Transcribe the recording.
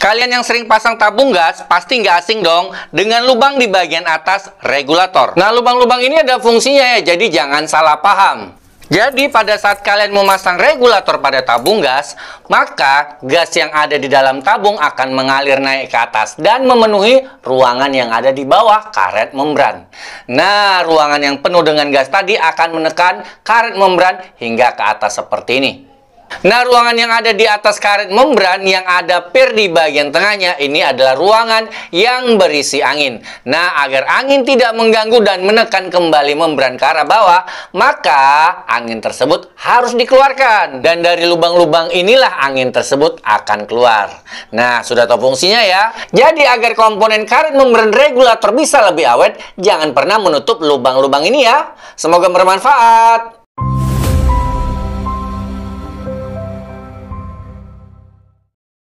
Kalian yang sering pasang tabung gas pasti nggak asing dong dengan lubang di bagian atas regulator. Nah, lubang-lubang ini ada fungsinya ya, jadi jangan salah paham. Jadi pada saat kalian memasang regulator pada tabung gas, maka gas yang ada di dalam tabung akan mengalir naik ke atas dan memenuhi ruangan yang ada di bawah karet membran. Nah, ruangan yang penuh dengan gas tadi akan menekan karet membran hingga ke atas seperti ini. Nah, ruangan yang ada di atas karet membran yang ada per di bagian tengahnya ini adalah ruangan yang berisi angin. Nah, agar angin tidak mengganggu dan menekan kembali membran ke arah bawah, maka angin tersebut harus dikeluarkan. Dan dari lubang-lubang inilah angin tersebut akan keluar. Nah, sudah tahu fungsinya ya. Jadi, agar komponen karet membran regulator bisa lebih awet, jangan pernah menutup lubang-lubang ini ya. Semoga bermanfaat.